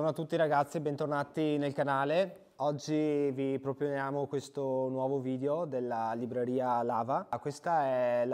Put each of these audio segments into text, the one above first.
Buongiorno a tutti ragazzi, bentornati nel canale. Oggi vi proponiamo questo nuovo video della libreria Lava. Questa è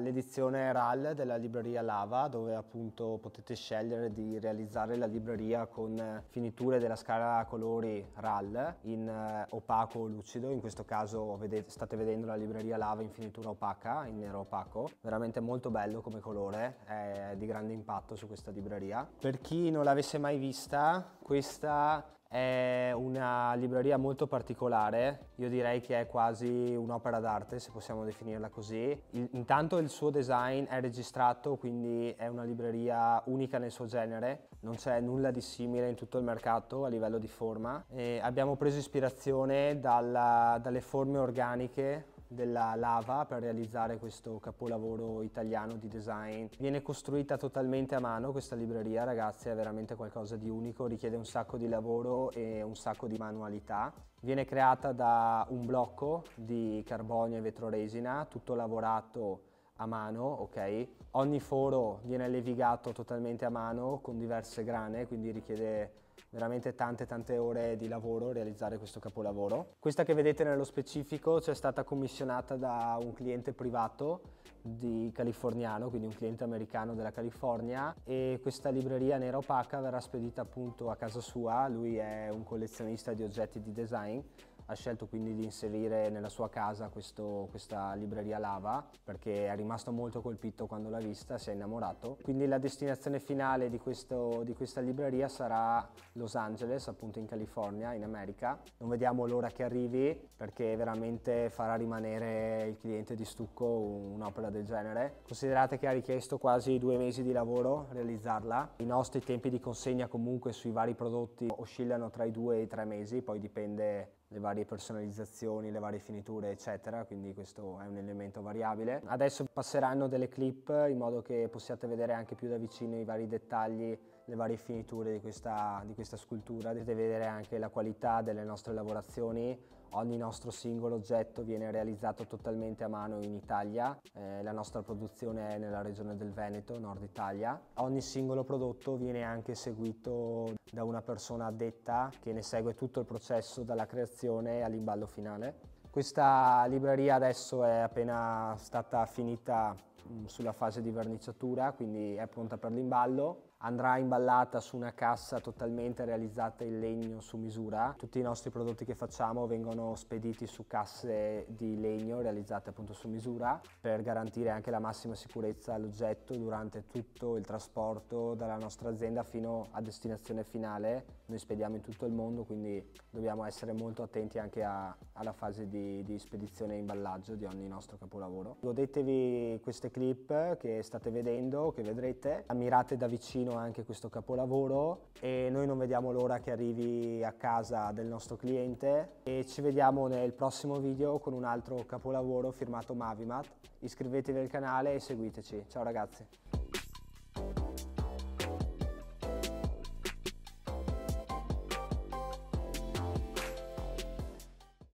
l'edizione RAL della libreria Lava dove appunto potete scegliere di realizzare la libreria con finiture della scala colori RAL in eh, opaco o lucido. In questo caso vedete, state vedendo la libreria Lava in finitura opaca, in nero opaco. Veramente molto bello come colore, è di grande impatto su questa libreria. Per chi non l'avesse mai vista, questa è una libreria molto particolare, io direi che è quasi un'opera d'arte se possiamo definirla così. Il, intanto il suo design è registrato, quindi è una libreria unica nel suo genere, non c'è nulla di simile in tutto il mercato a livello di forma. E abbiamo preso ispirazione dalla, dalle forme organiche della lava per realizzare questo capolavoro italiano di design. Viene costruita totalmente a mano questa libreria, ragazzi, è veramente qualcosa di unico, richiede un sacco di lavoro e un sacco di manualità. Viene creata da un blocco di carbonio e vetroresina, tutto lavorato a mano, ok? Ogni foro viene levigato totalmente a mano con diverse grane, quindi richiede veramente tante tante ore di lavoro realizzare questo capolavoro. Questa che vedete nello specifico ci cioè, è stata commissionata da un cliente privato di californiano, quindi un cliente americano della California e questa libreria nera opaca verrà spedita appunto a casa sua, lui è un collezionista di oggetti di design ha scelto quindi di inserire nella sua casa questo, questa libreria Lava perché è rimasto molto colpito quando l'ha vista, si è innamorato. Quindi la destinazione finale di, questo, di questa libreria sarà Los Angeles, appunto in California, in America. Non vediamo l'ora che arrivi perché veramente farà rimanere il cliente di stucco un'opera del genere. Considerate che ha richiesto quasi due mesi di lavoro realizzarla. I nostri tempi di consegna comunque sui vari prodotti oscillano tra i due e i tre mesi, poi dipende le varie varie personalizzazioni, le varie finiture eccetera, quindi questo è un elemento variabile. Adesso passeranno delle clip in modo che possiate vedere anche più da vicino i vari dettagli le varie finiture di questa, di questa scultura, potete vedere anche la qualità delle nostre lavorazioni, ogni nostro singolo oggetto viene realizzato totalmente a mano in Italia, eh, la nostra produzione è nella regione del Veneto, Nord Italia, ogni singolo prodotto viene anche seguito da una persona addetta che ne segue tutto il processo dalla creazione all'imballo finale. Questa libreria adesso è appena stata finita mm, sulla fase di verniciatura, quindi è pronta per l'imballo andrà imballata su una cassa totalmente realizzata in legno su misura. Tutti i nostri prodotti che facciamo vengono spediti su casse di legno realizzate appunto su misura per garantire anche la massima sicurezza all'oggetto durante tutto il trasporto dalla nostra azienda fino a destinazione finale. Noi spediamo in tutto il mondo quindi dobbiamo essere molto attenti anche a, alla fase di, di spedizione e imballaggio di ogni nostro capolavoro. Godetevi queste clip che state vedendo, che vedrete, ammirate da vicino anche questo capolavoro e noi non vediamo l'ora che arrivi a casa del nostro cliente e ci vediamo nel prossimo video con un altro capolavoro firmato Mavimat. Iscrivetevi al canale e seguiteci. Ciao ragazzi!